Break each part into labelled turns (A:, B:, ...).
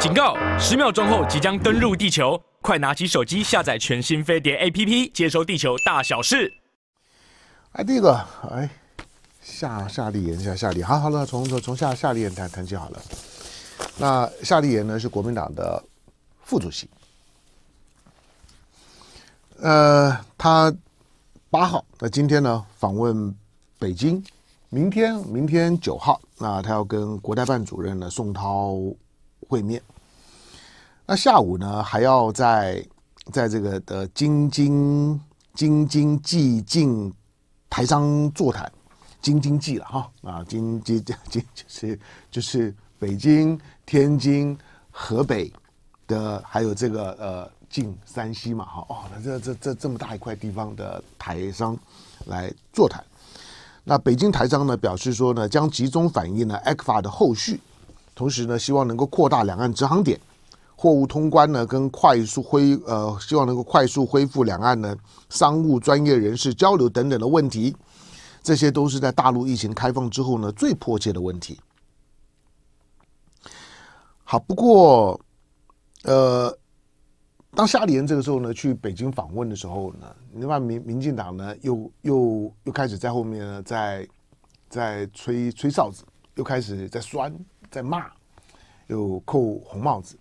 A: 警告！十秒钟后即将登陆地球，快拿起手机下载全新飞碟 APP，接收地球大小事。哎，这个哎，夏夏立言，夏夏立，好，好了，从从从夏夏立言谈谈起好了。那夏立言呢是国民党的副主席，呃，他八号，那今天呢访问北京，明天明天九号，那他要跟国台办主任呢宋涛会面。那下午呢，还要在在这个的京津京津冀境台商座谈，京津冀了哈啊，京京京就是就是北京、天津、河北的，还有这个呃晋山西嘛哈哦，那这这这这么大一块地方的台商来座谈。那北京台商呢表示说呢，将集中反映呢 A f 法的后续，同时呢，希望能够扩大两岸直航点。货物通关呢，跟快速恢呃，希望能够快速恢复两岸呢商务专业人士交流等等的问题，这些都是在大陆疫情开放之后呢最迫切的问题。好，不过，呃，当夏立言这个时候呢去北京访问的时候呢，另外民民进党呢又又又开始在后面呢在在吹吹哨子，又开始在酸在骂，又扣红帽子。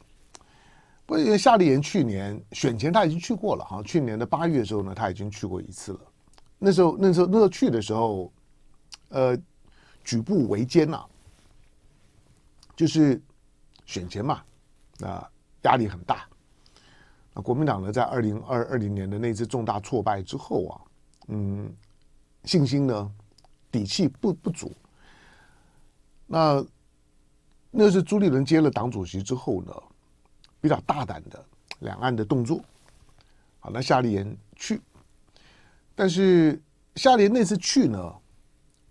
A: 不，因为夏立言去年选前他已经去过了哈，去年的八月的时候呢，他已经去过一次了。那时候，那时候，那时候去的时候，呃，举步维艰呐，就是选前嘛，啊，压力很大。那国民党呢，在二零二二零年的那次重大挫败之后啊，嗯，信心呢，底气不不足。那那是朱立伦接了党主席之后呢？比较大胆的两岸的动作，好，那夏立言去，但是夏立言那次去呢，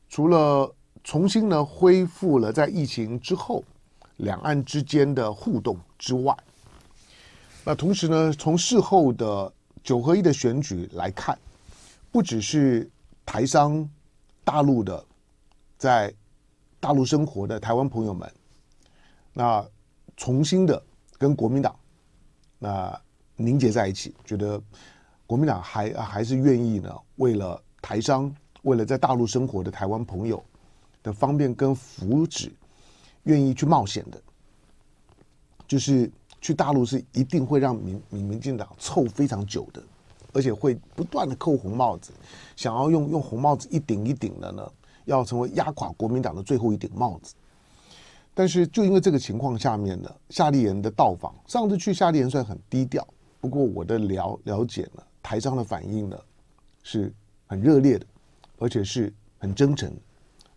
A: 除了重新呢恢复了在疫情之后两岸之间的互动之外，那同时呢，从事后的九合一的选举来看，不只是台商、大陆的在大陆生活的台湾朋友们，那重新的。跟国民党那凝结在一起，觉得国民党还还是愿意呢，为了台商，为了在大陆生活的台湾朋友的方便跟福祉，愿意去冒险的，就是去大陆是一定会让民民民进党臭非常久的，而且会不断的扣红帽子，想要用用红帽子一顶一顶的呢，要成为压垮国民党的最后一顶帽子。但是，就因为这个情况下面呢，夏立言的到访，上次去夏立言算很低调。不过，我的了了解呢，台商的反应呢，是很热烈的，而且是很真诚。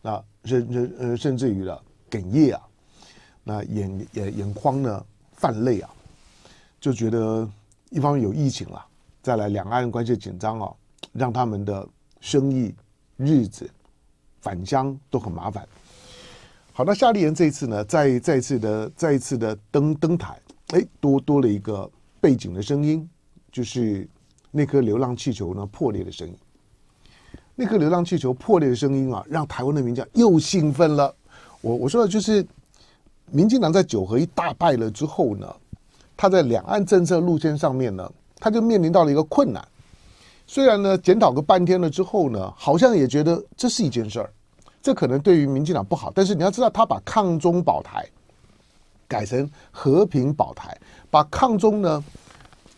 A: 那，甚甚呃，甚至于了，哽咽啊，那眼眼眼眶呢泛泪啊，就觉得一方面有疫情啊，再来两岸关系紧张啊，让他们的生意、日子、返乡都很麻烦。好，那夏立言这一次呢，再再次的，再一次的登登台，哎，多多了一个背景的声音，就是那颗流浪气球呢破裂的声音。那颗流浪气球破裂的声音啊，让台湾的民调又兴奋了。我我说的就是，民进党在九合一大败了之后呢，他在两岸政策路线上面呢，他就面临到了一个困难。虽然呢检讨个半天了之后呢，好像也觉得这是一件事儿。这可能对于民进党不好，但是你要知道，他把“抗中保台”改成“和平保台”，把“抗中”呢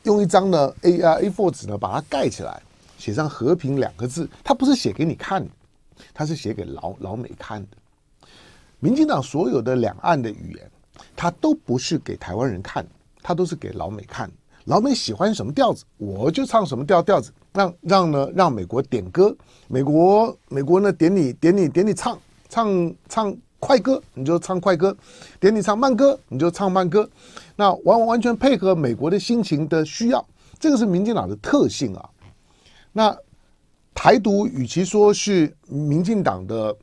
A: 用一张呢 A 啊 A4 纸呢把它盖起来，写上“和平”两个字。他不是写给你看的，他是写给老老美看的。民进党所有的两岸的语言，他都不是给台湾人看，他都是给老美看。的。老美喜欢什么调子，我就唱什么调调子，让让呢，让美国点歌，美国美国呢点你点你点你唱唱唱快歌，你就唱快歌，点你唱慢歌，你就唱慢歌，那完完全配合美国的心情的需要，这个是民进党的特性啊。那台独与其说是民进党的，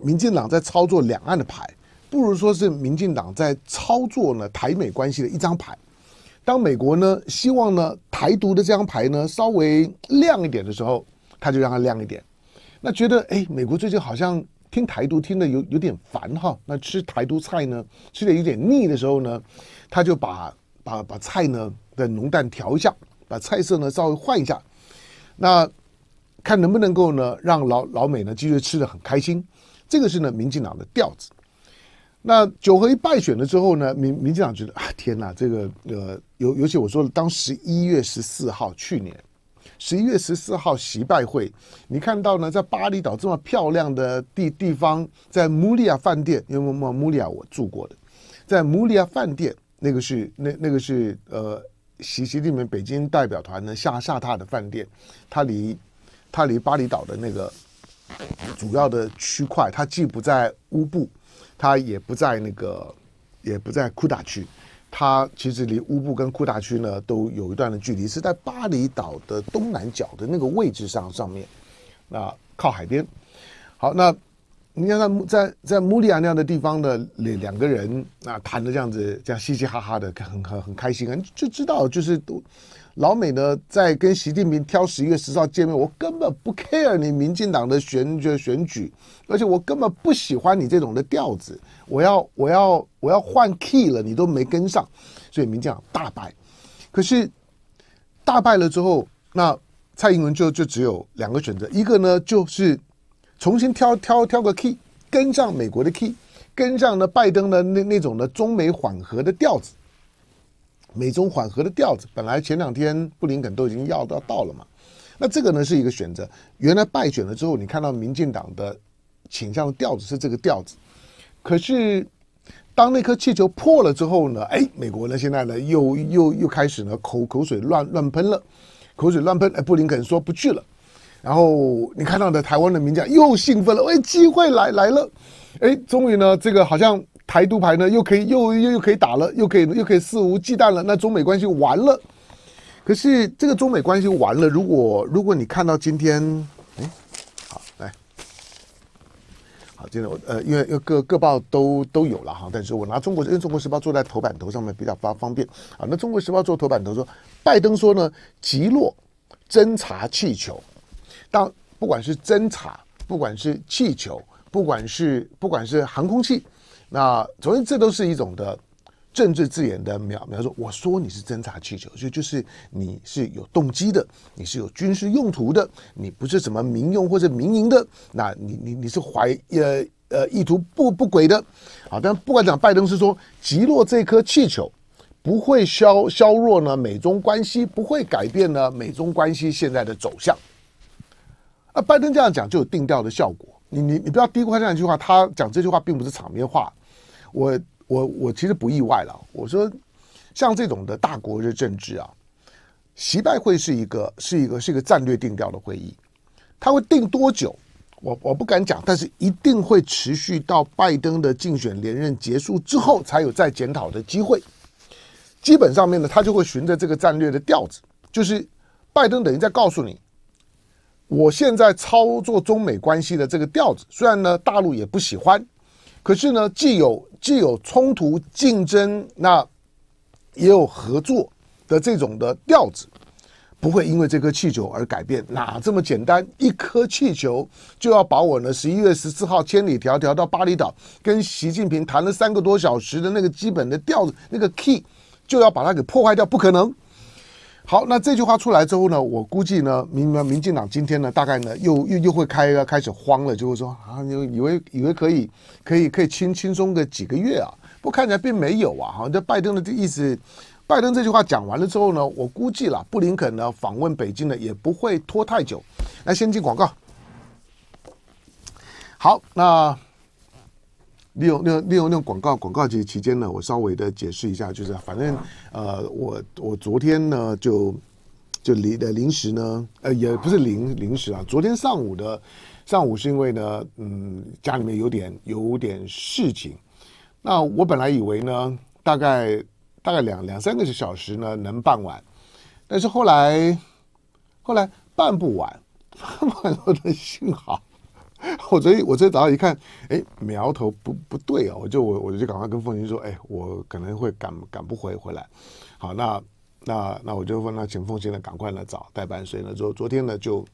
A: 民进党在操作两岸的牌，不如说是民进党在操作呢台美关系的一张牌。当美国呢希望呢台独的这张牌呢稍微亮一点的时候，他就让它亮一点。那觉得哎，美国最近好像听台独听的有有点烦哈。那吃台独菜呢吃的有点腻的时候呢，他就把把把菜呢的浓淡调一下，把菜色呢稍微换一下。那看能不能够呢让老老美呢继续吃的很开心。这个是呢民进党的调子。那九合一败选了之后呢？民民进党觉得啊，天哪，这个呃，尤尤其我说了，当十一月十四号，去年十一月十四号席拜会，你看到呢，在巴厘岛这么漂亮的地地方，在穆利亚饭店，因为穆穆利亚我住过的，在穆利亚饭店，那个是那那个是呃，习习里面北京代表团呢下下榻的饭店，它离它离巴厘岛的那个主要的区块，它既不在乌布。它也不在那个，也不在库达区，它其实离乌布跟库达区呢都有一段的距离，是在巴厘岛的东南角的那个位置上上面，那靠海边。好，那你看在在在穆里亚那样的地方的两两个人啊，谈的这样子，这样嘻嘻哈哈的，很很很开心啊，就知道就是都。老美呢，在跟习近平挑十一月十号见面，我根本不 care 你民进党的选举选举，而且我根本不喜欢你这种的调子，我要我要我要换 key 了，你都没跟上，所以民进党大败。可是大败了之后，那蔡英文就就只有两个选择，一个呢就是重新挑挑挑个 key，跟上美国的 key，跟上呢拜登的那那种的中美缓和的调子。美中缓和的调子，本来前两天布林肯都已经要到到了嘛，那这个呢是一个选择。原来败选了之后，你看到民进党的倾向的调子是这个调子，可是当那颗气球破了之后呢，哎，美国呢现在呢又又又开始呢口口水乱乱喷了，口水乱喷。哎，布林肯说不去了，然后你看到的台湾的民将又兴奋了，哎，机会来来了，哎，终于呢这个好像。台独牌呢，又可以又又又可以打了，又可以又可以肆无忌惮了。那中美关系完了。可是这个中美关系完了，如果如果你看到今天，哎，好来，好，今天我呃，因为各各报都都有了哈。但是我拿中国因为中国时报坐在头版头上面比较方方便啊。那中国时报做头版头说，拜登说呢，极洛侦察气球，当不管是侦察，不管是气球，不管是不管是航空器。那总之，这都是一种的政治字眼的描描述。我说你是侦察气球，就就是你是有动机的，你是有军事用途的，你不是什么民用或者民营的。那你你你是怀呃呃意图不不轨的。好，但不管讲拜登是说击落这颗气球不会消削弱呢美中关系，不会改变呢美中关系现在的走向。拜登这样讲就有定调的效果。你你你不要低估他这样一句话，他讲这句话并不是场面话。我我我其实不意外了。我说，像这种的大国的政治啊，习拜会是一个是一个是一个战略定调的会议，它会定多久？我我不敢讲，但是一定会持续到拜登的竞选连任结束之后，才有再检讨的机会。基本上面呢，他就会循着这个战略的调子，就是拜登等于在告诉你，我现在操作中美关系的这个调子，虽然呢大陆也不喜欢。可是呢，既有既有冲突竞争，那也有合作的这种的调子，不会因为这颗气球而改变。哪这么简单？一颗气球就要把我呢？十一月十四号千里迢迢到巴厘岛跟习近平谈了三个多小时的那个基本的调子、那个 key，就要把它给破坏掉？不可能！好，那这句话出来之后呢，我估计呢，民民民进党今天呢，大概呢，又又又会开开始慌了，就会说啊，你以为以为可以可以可以轻轻松个几个月啊，不看起来并没有啊，哈，这拜登的这意思，拜登这句话讲完了之后呢，我估计了，布林肯呢访问北京呢也不会拖太久，那先进广告，好，那。利用利用利用那种广告广告期期间呢，我稍微的解释一下，就是反正呃，我我昨天呢就就零的零食呢，呃也不是零零食啊，昨天上午的上午是因为呢，嗯，家里面有点有点事情，那我本来以为呢，大概大概两两三个小时呢能办完，但是后来后来办不完，办完，我的信号。我昨天我这早上一看，哎，苗头不不对啊！我就我我就赶快跟凤琴说，哎，我可能会赶赶不回回来。好，那那那我就问他，请凤琴呢赶快来找代班。所以呢，昨昨天呢，就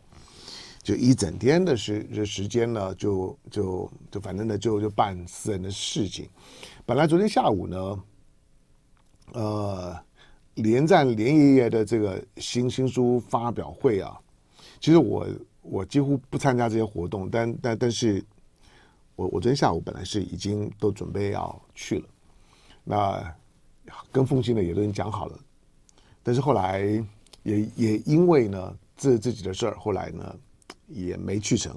A: 就一整天的时时间呢，就就就反正呢，就就办私人的事情。本来昨天下午呢，呃，连战连爷爷的这个新新书发表会啊，其实我。我几乎不参加这些活动，但但但是，我我昨天下午本来是已经都准备要去了，那跟凤青呢也都已经讲好了，但是后来也也因为呢自自己的事儿，后来呢也没去成，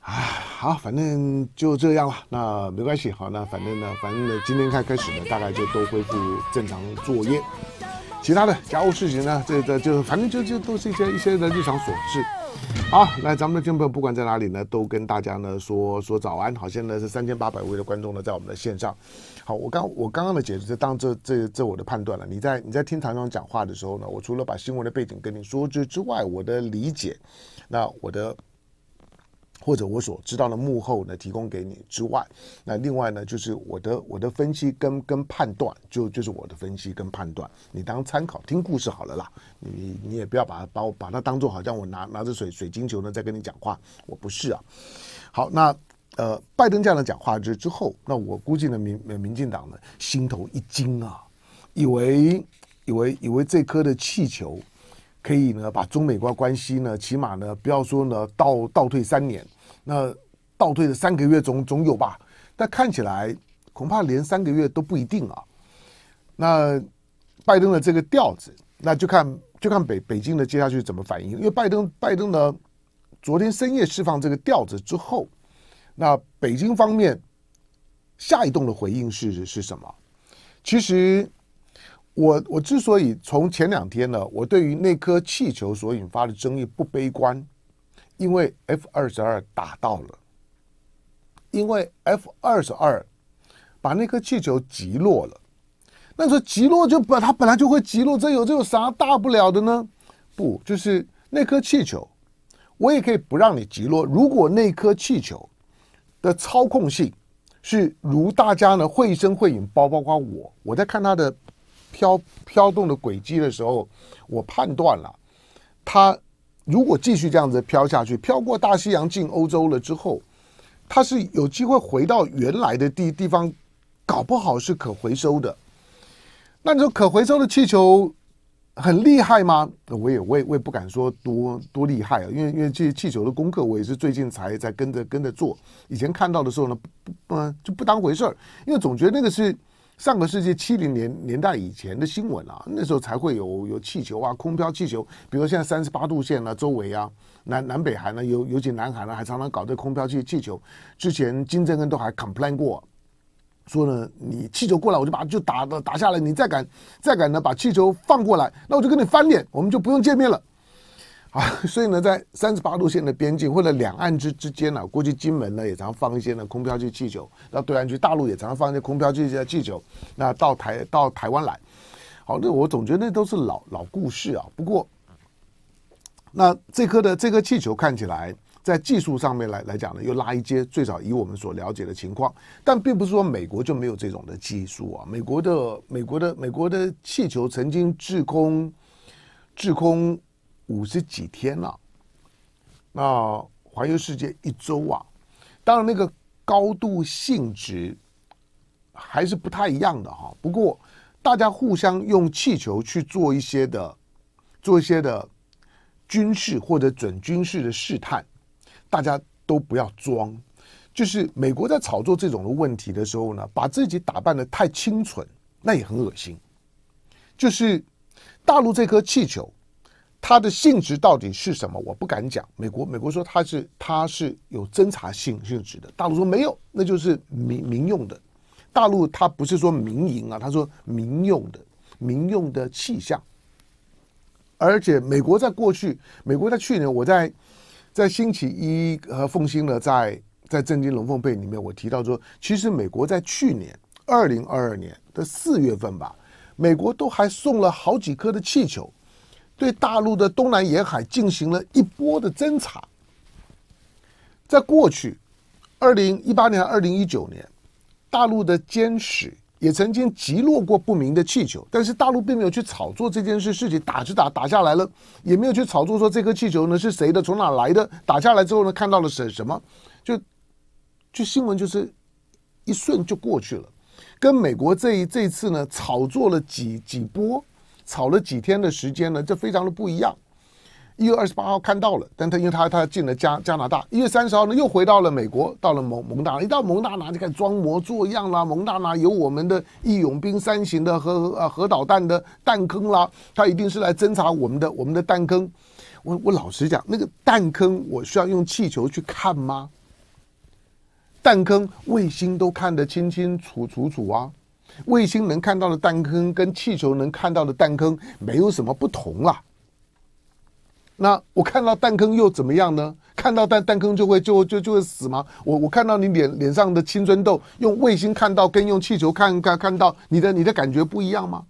A: 啊，好，反正就这样了，那没关系，好，那反正呢，反正呢，今天开开始呢，大概就都恢复正常作业，其他的家务事情呢，这这就反正就就都是一些一些的日常琐事。好，来，咱们的听众不管在哪里呢，都跟大家呢说说早安。好，现在是三千八百位的观众呢在我们的线上。好，我刚我刚刚的解释，当这这这我的判断了。你在你在听唐总讲话的时候呢，我除了把新闻的背景跟你说之之外，我的理解，那我的。或者我所知道的幕后呢，提供给你之外，那另外呢，就是我的我的分析跟跟判断，就就是我的分析跟判断，你当参考听故事好了啦。你你也不要把把我把它当做好像我拿拿着水水晶球呢在跟你讲话，我不是啊。好，那呃，拜登这样的讲话之之后，那我估计呢，民民进党呢心头一惊啊，以为以为以为这颗的气球。可以呢，把中美关关系呢，起码呢，不要说呢倒倒退三年，那倒退的三个月总总有吧。但看起来恐怕连三个月都不一定啊。那拜登的这个调子，那就看就看北北京的接下去怎么反应。因为拜登拜登呢，昨天深夜释放这个调子之后，那北京方面下一栋的回应是是什么？其实。我我之所以从前两天呢，我对于那颗气球所引发的争议不悲观，因为 F 二十二打到了，因为 F 二十二把那颗气球击落了。那说击落就把它本来就会击落，这有这有啥大不了的呢？不，就是那颗气球，我也可以不让你击落。如果那颗气球的操控性是如大家呢绘声绘影，包包括我，我在看它的。飘飘动的轨迹的时候，我判断了，它如果继续这样子飘下去，飘过大西洋进欧洲了之后，它是有机会回到原来的地地方，搞不好是可回收的。那你说可回收的气球很厉害吗？我也，我也，我也不敢说多多厉害啊，因为因为这些气球的功课，我也是最近才在跟着跟着做，以前看到的时候呢，嗯，就不当回事儿，因为总觉得那个是。上个世纪七零年年代以前的新闻啊，那时候才会有有气球啊，空飘气球。比如现在三十八度线啊周围啊，南南北海呢，尤尤其南海呢，还常常搞这空飘气气球。之前金正恩都还 complain 过，说呢，你气球过来，我就把就打打下来，你再敢再敢呢把气球放过来，那我就跟你翻脸，我们就不用见面了。啊，所以呢，在三十八度线的边境或者两岸之之间呢，估计金门呢也常放一些呢空飘气气球，然后对岸去大陆也常放一些空飘气气球，那到台到台湾来。好，那我总觉得都是老老故事啊。不过，那这颗的这颗气球看起来在技术上面来来讲呢，又拉一阶，最少以我们所了解的情况，但并不是说美国就没有这种的技术啊。美国的美国的美国的气球曾经滞空，滞空。五十几天了，那环游世界一周啊！当然，那个高度性质还是不太一样的哈。不过，大家互相用气球去做一些的，做一些的军事或者准军事的试探，大家都不要装。就是美国在炒作这种的问题的时候呢，把自己打扮的太清纯，那也很恶心。就是大陆这颗气球。它的性质到底是什么？我不敢讲。美国，美国说它是它是有侦查性性质的，大陆说没有，那就是民民用的。大陆它不是说民营啊，它说民用的，民用的气象。而且美国在过去，美国在去年，我在在星期一和凤新呢，在在《震惊龙凤被里面，我提到说，其实美国在去年二零二二年的四月份吧，美国都还送了好几颗的气球。对大陆的东南沿海进行了一波的侦查。在过去，二零一八年、二零一九年，大陆的监十也曾经击落过不明的气球，但是大陆并没有去炒作这件事事情，打就打，打下来了，也没有去炒作说这颗气球呢是谁的，从哪来的，打下来之后呢看到了什什么，就就新闻就是一瞬就过去了。跟美国这一这次呢，炒作了几几波。炒了几天的时间呢？这非常的不一样。一月二十八号看到了，但他因为他他进了加加拿大。一月三十号呢，又回到了美国，到了蒙蒙大拿。一到蒙大拿就开始装模作样啦。蒙大拿有我们的义勇兵三型的核核核导弹的弹坑啦，他一定是来侦察我们的我们的弹坑。我我老实讲，那个弹坑我需要用气球去看吗？弹坑卫星都看得清清楚楚楚啊。卫星能看到的弹坑跟气球能看到的弹坑没有什么不同啦。那我看到弹坑又怎么样呢？看到弹弹坑就会就就就会死吗？我我看到你脸脸上的青春痘，用卫星看到跟用气球看看看到你的你的感觉不一样吗？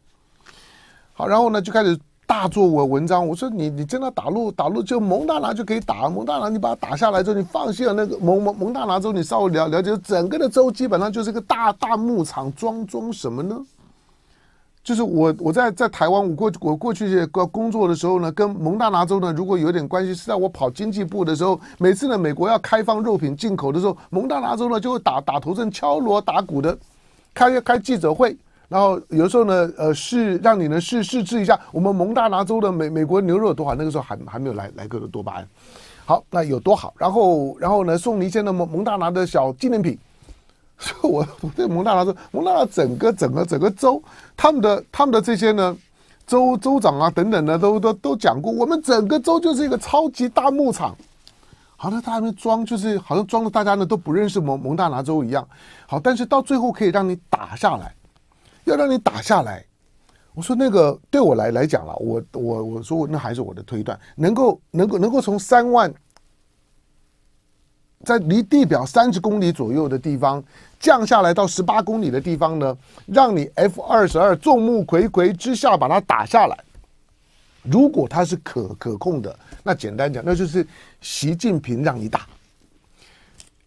A: 好，然后呢就开始。大做我文章，我说你你真的打入打入就蒙大拿就可以打蒙大拿，你把它打下来之后，你放心了。那个蒙蒙蒙大拿州，你稍微了了解，整个的州基本上就是个大大牧场，装装什么呢？就是我我在在台湾，我过我过去工作的时候呢，跟蒙大拿州呢，如果有点关系，是在我跑经济部的时候，每次呢，美国要开放肉品进口的时候，蒙大拿州呢就会打打头阵，敲锣打鼓的开开记者会。然后有时候呢，呃，试让你呢试试吃一下我们蒙大拿州的美美国牛肉多好，那个时候还还没有来来个多巴胺。好，那有多好？然后然后呢，送你一些呢蒙蒙大拿的小纪念品。所 以我我对蒙大拿说，蒙大拿整个整个整个州，他们的他们的这些呢，州州长啊等等的，都都都讲过，我们整个州就是一个超级大牧场。好，那他们装就是好像装的大家呢都不认识蒙蒙大拿州一样。好，但是到最后可以让你打下来。要让你打下来，我说那个对我来来讲了，我我我说那还是我的推断，能够能够能够从三万，在离地表三十公里左右的地方降下来到十八公里的地方呢，让你 F 二十二众目睽睽之下把它打下来，如果它是可可控的，那简单讲那就是习近平让你打。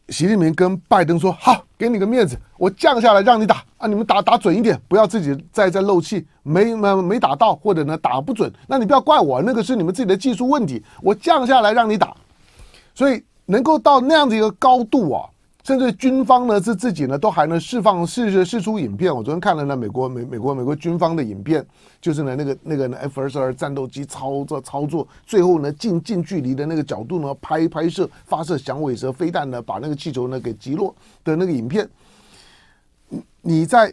A: 习近平跟拜登说：“好，给你个面子，我降下来让你打啊！你们打打准一点，不要自己在这漏气，没没没打到，或者呢打不准，那你不要怪我，那个是你们自己的技术问题。我降下来让你打，所以能够到那样的一个高度啊。”甚至军方呢，是自己呢，都还能释放、试试出影片。我昨天看了呢，美国、美、美国、美国军方的影片，就是呢，那个、那个 F 二十二战斗机操作、操作，最后呢，近近距离的那个角度呢，拍拍摄发射响尾蛇飞弹呢，把那个气球呢给击落的那个影片。你在。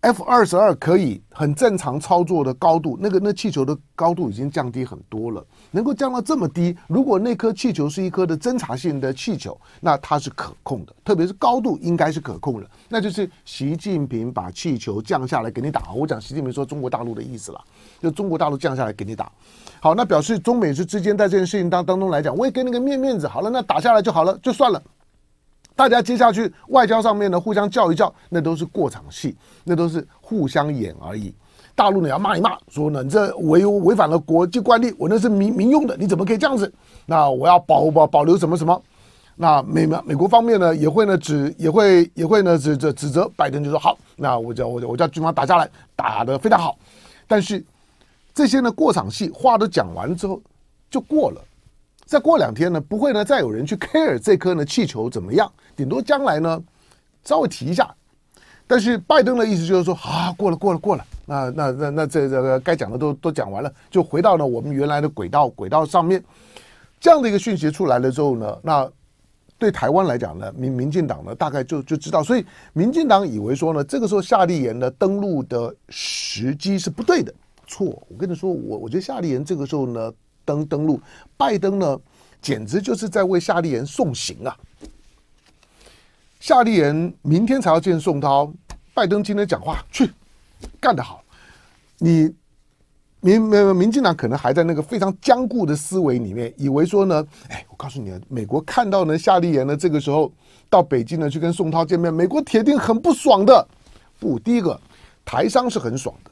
A: F 二十二可以很正常操作的高度，那个那气球的高度已经降低很多了，能够降到这么低。如果那颗气球是一颗的侦察性的气球，那它是可控的，特别是高度应该是可控的。那就是习近平把气球降下来给你打。我讲习近平说中国大陆的意思了，就中国大陆降下来给你打。好，那表示中美是之间在这件事情当当中来讲，我也给你个面面子好了，那打下来就好了，就算了。大家接下去外交上面呢，互相叫一叫，那都是过场戏，那都是互相演而已。大陆你要骂一骂，说呢你这违违反了国际惯例，我那是民民用的，你怎么可以这样子？那我要保保保留什么什么？那美美美国方面呢，也会呢指也会也会呢指指指责拜登，就说好，那我叫我叫军方打下来，打得非常好。但是这些呢过场戏话都讲完之后就过了。再过两天呢，不会呢，再有人去 care 这颗呢气球怎么样？顶多将来呢，稍微提一下。但是拜登的意思就是说，啊，过了，过了，过了。那那那那这这个该讲的都都讲完了，就回到了我们原来的轨道轨道上面。这样的一个讯息出来了之后呢，那对台湾来讲呢，民民进党呢大概就就知道。所以民进党以为说呢，这个时候夏立言的登陆的时机是不对的。错，我跟你说，我我觉得夏立言这个时候呢。登登陆，拜登呢，简直就是在为夏立言送行啊！夏立言明天才要见宋涛，拜登今天讲话去，干得好！你民民民进党可能还在那个非常坚固的思维里面，以为说呢，哎，我告诉你啊，美国看到呢夏立言呢这个时候到北京呢去跟宋涛见面，美国铁定很不爽的。不，第一个台商是很爽的，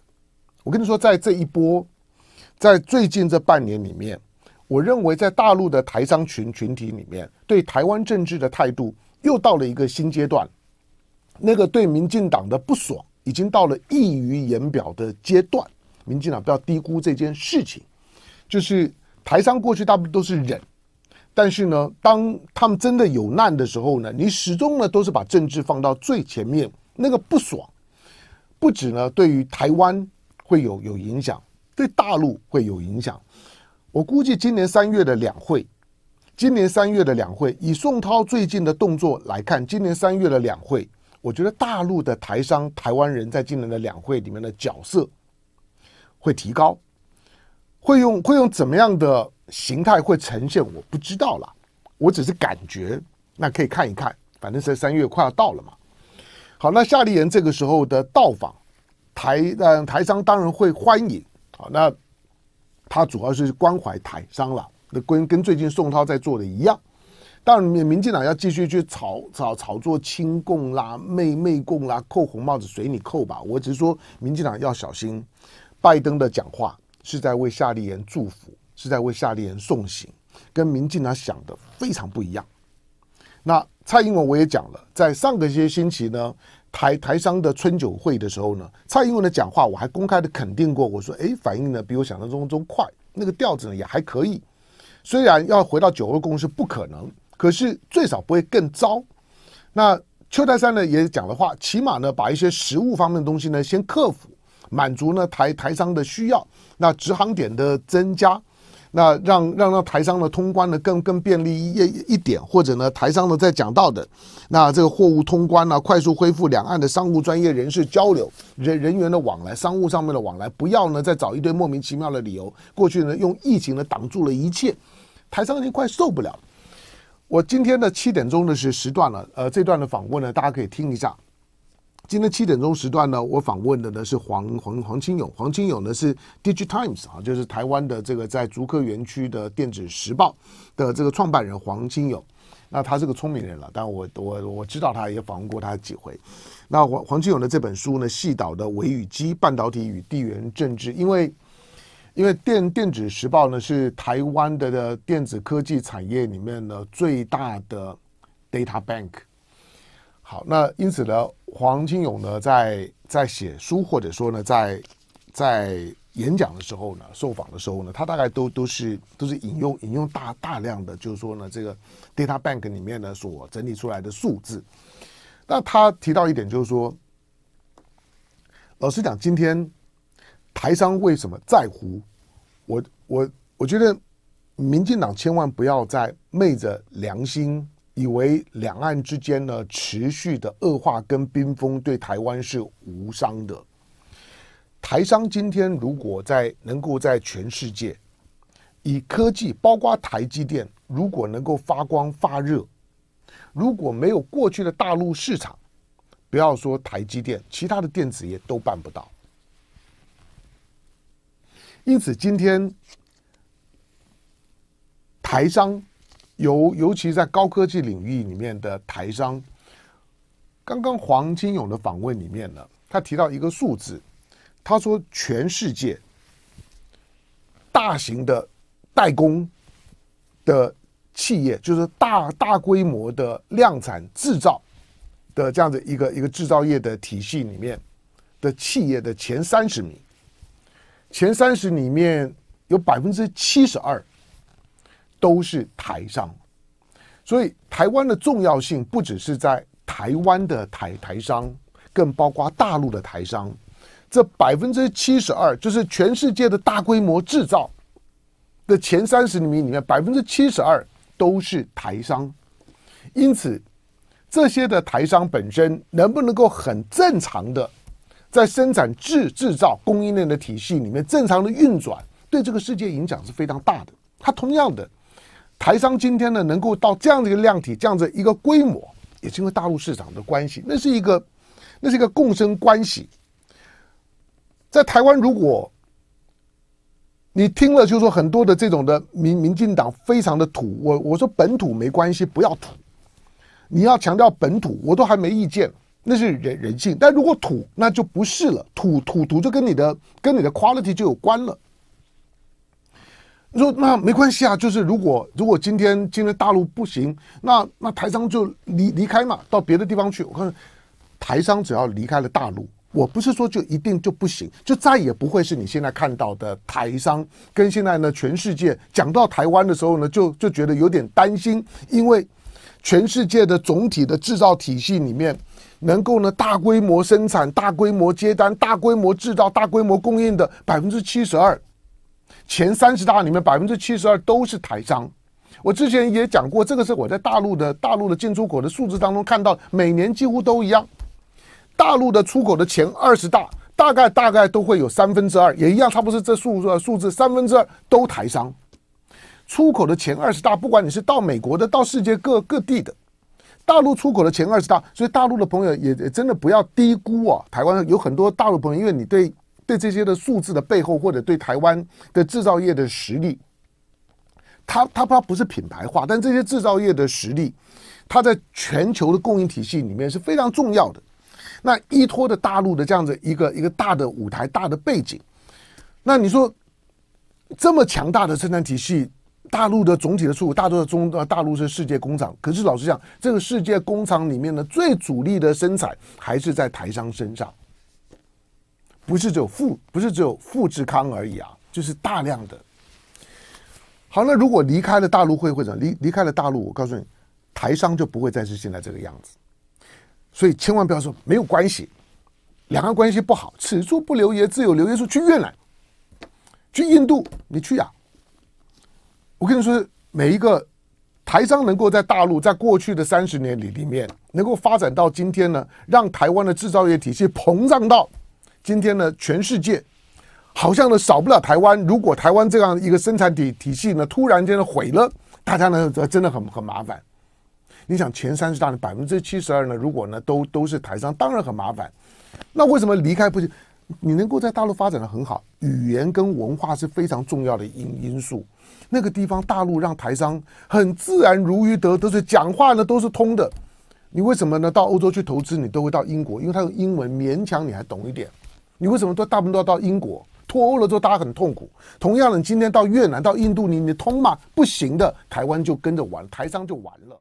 A: 我跟你说，在这一波。在最近这半年里面，我认为在大陆的台商群群体里面，对台湾政治的态度又到了一个新阶段。那个对民进党的不爽已经到了溢于言表的阶段。民进党不要低估这件事情。就是台商过去大部分都是忍，但是呢，当他们真的有难的时候呢，你始终呢都是把政治放到最前面。那个不爽，不止呢对于台湾会有有影响。对大陆会有影响，我估计今年三月的两会，今年三月的两会，以宋涛最近的动作来看，今年三月的两会，我觉得大陆的台商、台湾人在今年的两会里面的角色会提高，会用会用怎么样的形态会呈现，我不知道啦，我只是感觉，那可以看一看，反正是三月快要到了嘛。好，那夏立言这个时候的到访，台嗯台商当然会欢迎。好，那他主要是关怀台商了，那跟跟最近宋涛在做的一样。当然，民民进党要继续去炒炒炒作亲共啦、媚媚共啦、扣红帽子随你扣吧。我只是说，民进党要小心。拜登的讲话是在为夏立言祝福，是在为夏立言送行，跟民进党想的非常不一样。那蔡英文我也讲了，在上个些星期呢。台台商的春酒会的时候呢，蔡英文的讲话，我还公开的肯定过，我说，哎，反应呢比我想象中中快，那个调子呢也还可以。虽然要回到九二共识不可能，可是最少不会更糟。那邱泰山呢也讲的话，起码呢把一些实物方面的东西呢先克服，满足呢台台商的需要，那直航点的增加。那让让让台商的通关呢更更便利一一点，或者呢台商呢在讲到的，那这个货物通关呢快速恢复，两岸的商务专业人士交流人人员的往来，商务上面的往来，不要呢再找一堆莫名其妙的理由，过去呢用疫情呢挡住了一切，台商已经快受不了了。我今天的七点钟的是时段了，呃，这段的访问呢大家可以听一下。今天七点钟时段呢，我访问的呢是黄黄黄清勇。黄清勇呢是 Digitimes 啊，就是台湾的这个在竹科园区的电子时报的这个创办人黄清勇。那他是个聪明人了，但我我我知道他也访问过他几回。那黄黄清勇的这本书呢，细导的微与基半导体与地缘政治，因为因为电电子时报呢是台湾的电子科技产业里面呢最大的 data bank。好，那因此呢，黄金勇呢，在在写书或者说呢，在在演讲的时候呢，受访的时候呢，他大概都都是都是引用引用大大量的，就是说呢，这个 data bank 里面呢所整理出来的数字。那他提到一点就是说，老实讲，今天台商为什么在乎？我我我觉得，民进党千万不要再昧着良心。以为两岸之间呢持续的恶化跟冰封对台湾是无伤的。台商今天如果在能够在全世界以科技，包括台积电，如果能够发光发热，如果没有过去的大陆市场，不要说台积电，其他的电子业都办不到。因此，今天台商。尤尤其在高科技领域里面的台商，刚刚黄金勇的访问里面呢，他提到一个数字，他说全世界大型的代工的企业，就是大大规模的量产制造的这样的一个一个制造业的体系里面的企业的前三十名，前三十里面有百分之七十二。都是台商，所以台湾的重要性不只是在台湾的台台商，更包括大陆的台商。这百分之七十二，就是全世界的大规模制造的前三十名里面，百分之七十二都是台商。因此，这些的台商本身能不能够很正常的在生产制制造供应链的体系里面正常的运转，对这个世界影响是非常大的。它同样的。台商今天呢，能够到这样的一个量体，这样的一个规模，也是因为大陆市场的关系，那是一个，那是一个共生关系。在台湾，如果你听了，就说很多的这种的民民进党非常的土，我我说本土没关系，不要土，你要强调本土，我都还没意见，那是人人性。但如果土，那就不是了，土土土就跟你的跟你的 quality 就有关了。说那没关系啊，就是如果如果今天今天大陆不行，那那台商就离离开嘛，到别的地方去。我看台商只要离开了大陆，我不是说就一定就不行，就再也不会是你现在看到的台商跟现在呢全世界讲到台湾的时候呢，就就觉得有点担心，因为全世界的总体的制造体系里面，能够呢大规模生产、大规模接单、大规模制造、大规模供应的百分之七十二。前三十大里面百分之七十二都是台商，我之前也讲过，这个是我在大陆的大陆的进出口的数字当中看到，每年几乎都一样。大陆的出口的前二十大，大概大概都会有三分之二，也一样，差不多这数数字三分之二都台商。出口的前二十大，不管你是到美国的，到世界各各地的，大陆出口的前二十大，所以大陆的朋友也也真的不要低估啊，台湾有很多大陆朋友，因为你对。对这些的数字的背后，或者对台湾的制造业的实力，它它它不是品牌化，但这些制造业的实力，它在全球的供应体系里面是非常重要的。那依托的大陆的这样的一个一个大的舞台、大的背景，那你说这么强大的生产体系，大陆的总体的出口，大多的中大陆是世界工厂，可是老实讲，这个世界工厂里面的最主力的生产还是在台商身上。不是只有富，不是只有富士康而已啊，就是大量的。好，那如果离开了大陆会会怎？离离开了大陆，我告诉你，台商就不会再是现在这个样子。所以千万不要说没有关系，两岸关系不好，此处不留爷自有留爷处，去越南，去印度，你去呀！我跟你说，每一个台商能够在大陆在过去的三十年里里面能够发展到今天呢，让台湾的制造业体系膨胀到。今天呢，全世界好像呢少不了台湾。如果台湾这样一个生产体体系呢，突然间毁了，大家呢真的很很麻烦。你想前三十大呢百分之七十二呢，如果呢都都是台商，当然很麻烦。那为什么离开不行？你能够在大陆发展的很好，语言跟文化是非常重要的因因素。那个地方大陆让台商很自然如鱼得，都是讲话呢都是通的。你为什么呢到欧洲去投资？你都会到英国，因为它的英文勉强你还懂一点。你为什么都大部分都要到英国脱欧了之后大家很痛苦？同样的，你今天到越南、到印度，你你通嘛不行的，台湾就跟着玩，台商就完了。